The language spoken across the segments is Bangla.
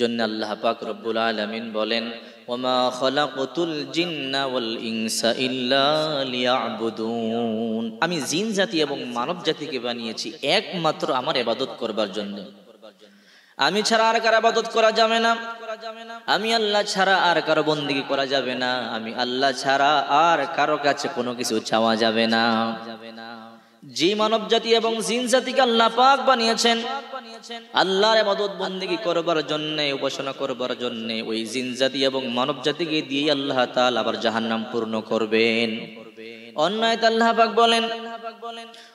জন্য আল্লাহ পাক রব্বুল আলমিন বলেন ওমা ইনসা আমি জিন জাতি এবং মানব জাতিকে বানিয়েছি একমাত্র আমার এবাদত করবার জন্য আমি ছাড়া আর কার আবাদত করা যাবে না আমি আল্লাহ ছাড়া আর কারো বন্দিগি করা যাবে না আমি আল্লাহ ছাড়া আর কারো কাছে কোনো কিছু চাওয়া যাবে না যে মানব জাতি এবং জিন জাতিকে আল্লাহ পাক বানিয়েছেন আল্লাহর মদত বন্দিগি করবার জন্য উপাসনা করবার জন্য ওই জিন জাতি এবং মানব জাতিকে দিয়ে আল্লাহ তাআলা আবার জাহান্নাম পূর্ণ করবেন অন্যায় আল্লাহ পাক বলেন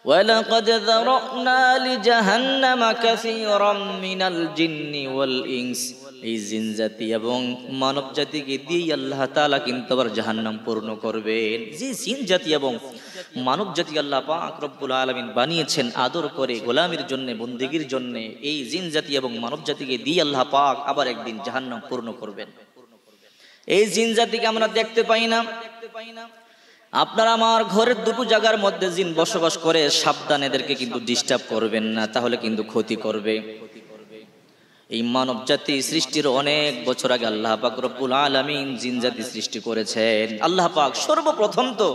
ولقد ذرأنا لجهنم كثيرا من الجن والإنس এই জিনজাতি এবং মানব জাতিকে দিয়েই আল্লাহ তালা কিন্তু আবার জাহান্নাম পূর্ণ করবেন যে জিনজাতি এবং মানব জাতি আল্লাহ পাক রব্বুল আলমিন বানিয়েছেন আদর করে গোলামের জন্য বন্দিগির জন্য এই জিনজাতি এবং মানব জাতিকে দিয়ে আল্লাহ পাক আবার একদিন জাহান্নাম পূর্ণ করবেন এই জিন জাতিকে আমরা দেখতে পাই না আপনার আমার ঘরের দুটো জায়গার মধ্যে জিন বসবাস করে সাবধান এদেরকে কিন্তু ডিস্টার্ব করবেন না তাহলে কিন্তু ক্ষতি করবে এই মানব জাতি সৃষ্টির অনেক বছর আগে আল্লাহ পাক রব্বুল আলমিন জিন জাতি সৃষ্টি করেছেন আল্লাহ পাক সর্বপ্রথম তো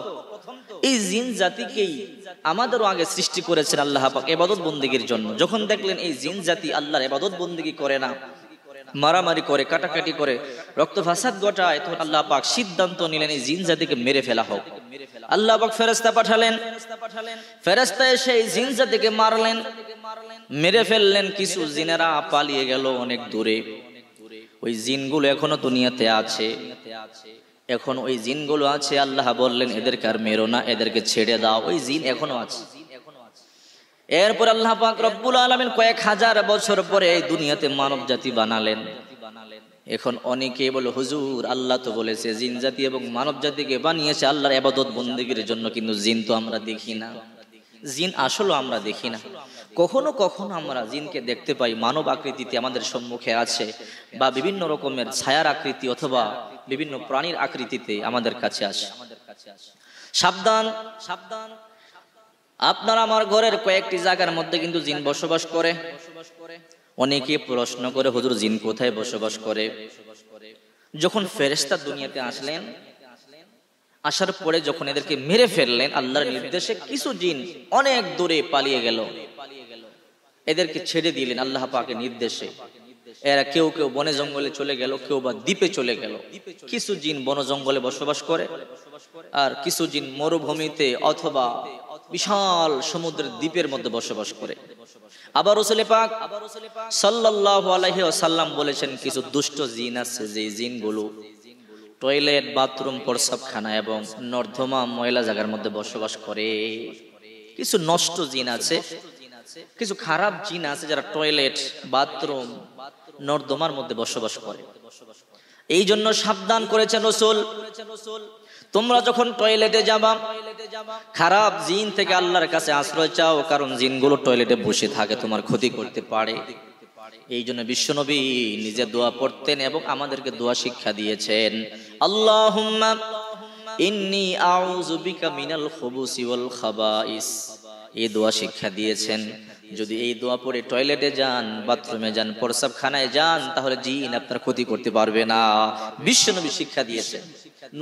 এই জিন জাতিকেই আমাদেরও আগে সৃষ্টি করেছেন আল্লাহ পাক এবাদত বন্দীগীর জন্য যখন দেখলেন এই জিন জাতি আল্লাহর এবাদত বন্দীগী করে না মারামারি করে কাটাকাটি করে রক্ত ফাসাদ ঘটায় তখন আল্লাহ পাক সিদ্ধান্ত নিলেন এই জিন জাতিকে মেরে ফেলা হোক আল্লাহ পাক ফেরেস্তা পাঠালেন ফেরেস্তা এসে এই জিন জাতিকে মারলেন মেরে ফেললেন কিছু জিনেরা পালিয়ে গেল অনেক দূরে ওই জিনগুলো এখনো দুনিয়াতে আছে এখন ওই জিনগুলো আছে আল্লাহ বললেন এদেরকে আর মেরো না এদেরকে ছেড়ে দাও ওই জিন এখনো আছে এরপর আল্লাহ পাক রব্বুল আলমিন কয়েক হাজার বছর পরে এই দুনিয়াতে মানব জাতি বানালেন এখন অনেকে বলে হুজুর আল্লাহ তো বলেছে জিন জাতি এবং মানব জাতিকে বানিয়েছে আল্লাহর আবাদত বন্দীগীর জন্য কিন্তু জিন তো আমরা দেখি না জিন আসলেও আমরা দেখি না কখনো কখনো আমরা জিনকে দেখতে পাই মানব আকৃতিতে আমাদের সম্মুখে আছে বা বিভিন্ন রকমের ছায়ার আকৃতি অথবা বিভিন্ন প্রাণীর আকৃতিতে আমাদের কাছে আসে সাবধান সাবধান আপনার আমার ঘরের কয়েকটি জায়গার মধ্যে কিন্তু জিন বসবাস করে অনেকে প্রশ্ন করে হুজুর জিন কোথায় বসবাস করে যখন ফেরেস্তা দুনিয়াতে আসলেন আসার পরে যখন এদেরকে মেরে ফেললেন আল্লাহর নির্দেশে কিছু জিন অনেক দূরে পালিয়ে গেল এদেরকে ছেড়ে দিলেন আল্লাহ পাকে নির্দেশে এরা কেউ কেউ বনে জঙ্গলে চলে গেল কেউ বা দ্বীপে চলে গেল কিছু জিন বন জঙ্গলে বসবাস করে আর কিছু জিন মরুভূমিতে অথবা বিশাল সমুদ্রের দ্বীপের মধ্যে বসবাস করে আবার রসুলে পাক সাল্লাহ আলহি সাল্লাম বলেছেন কিছু দুষ্ট জিন আছে যে জিনগুলো টয়লেট বাথরুম প্রসাবখানা এবং নর্দমা ময়লা জায়গার মধ্যে বসবাস করে কিছু নষ্ট জিন আছে কিছু খারাপ জিন আছে যারা টয়লেট বাথরুম নর্দমার মধ্যে বসবাস করে এই জন্য সাবধান করেছেন রসুল তোমরা যখন টয়লেটে যাবা খারাপ জিন থেকে আল্লাহর কাছে আশ্রয় চাও কারণ জিনগুলো টয়লেটে বসে থাকে তোমার ক্ষতি করতে পারে এই জন্য বিশ্বনবী নিজে দোয়া পড়তেন এবং আমাদেরকে দোয়া শিক্ষা দিয়েছেন আল্লাহ ইন্নি আউযু বিকা মিনাল খুবুসি ওয়াল খাবাইস এই দোয়া শিক্ষা দিয়েছেন যদি এই দোয়া পড়ে টয়লেটে যান বাথরুমে যান প্রসাব খানায় যান তাহলে জিন আপনার ক্ষতি করতে পারবে না বিশ্ব নবী শিক্ষা দিয়েছেন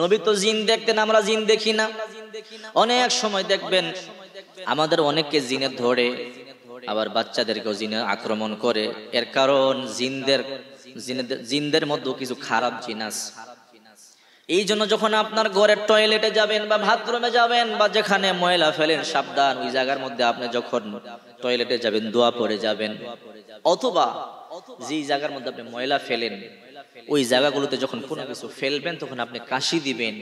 নবী তো জিন দেখতেন আমরা জিন দেখি না অনেক সময় দেখবেন আমাদের অনেককে জিনে ধরে আবার বাচ্চাদেরকেও জিনে আক্রমণ করে এর কারণ জিনদের জিনদের মধ্যেও কিছু খারাপ জিন আছে এই জন্য যখন আপনার ঘরের টয়লেটে যাবেন বা বাথরুমে যাবেন বা যেখানে ময়লা ফেলেন সাবধান ওই জায়গার মধ্যে আপনি যখন টয়লেটে যাবেন দোয়া পরে যাবেন অথবা যে জায়গার মধ্যে আপনি ময়লা ফেলেন ওই জায়গাগুলোতে যখন কোনো কিছু ফেলবেন তখন আপনি কাশি দিবেন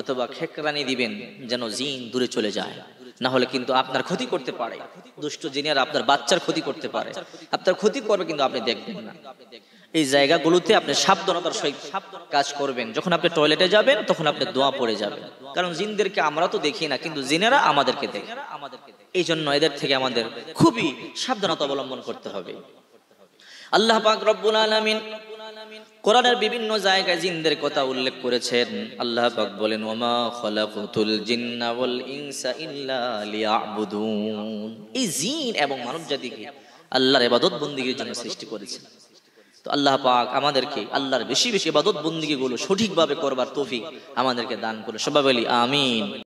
অথবা খেকরানি দিবেন যেন জিন দূরে চলে যায় না হলে কিন্তু আপনার ক্ষতি করতে পারে দুষ্ট জিনিয়ার আপনার বাচ্চার ক্ষতি করতে পারে আপনার ক্ষতি করবে কিন্তু আপনি দেখবেন না এই জায়গাগুলোতে আপনি সাবধানতার সহিত কাজ করবেন যখন আপনি টয়লেটে যাবেন তখন আপনি দোয়া পড়ে যাবেন কারণ জিনদেরকে আমরা তো দেখি না কিন্তু জিনেরা আমাদেরকে দেখে এই জন্য এদের থেকে আমাদের খুবই সাবধানতা অবলম্বন করতে হবে আল্লাহ পাক রব্বুল আলামিন কোরআনের বিভিন্ন জায়গায় জিনদের কথা উল্লেখ করেছেন আল্লাহ পাক বলেন ওমা খলাকুতুল জিন্না ওয়াল ইনসা ইল্লা লিয়াবুদুন এই জিন এবং মানব জাতিকে আল্লাহর ইবাদত বন্দীগীর জন্য সৃষ্টি করেছেন তো আল্লাহ পাক আমাদেরকে আল্লাহর বেশি বেশি ইবাদত বন্দীগুলো সঠিকভাবে করবার তৌফিক আমাদেরকে দান করে সবাই বলি আমিন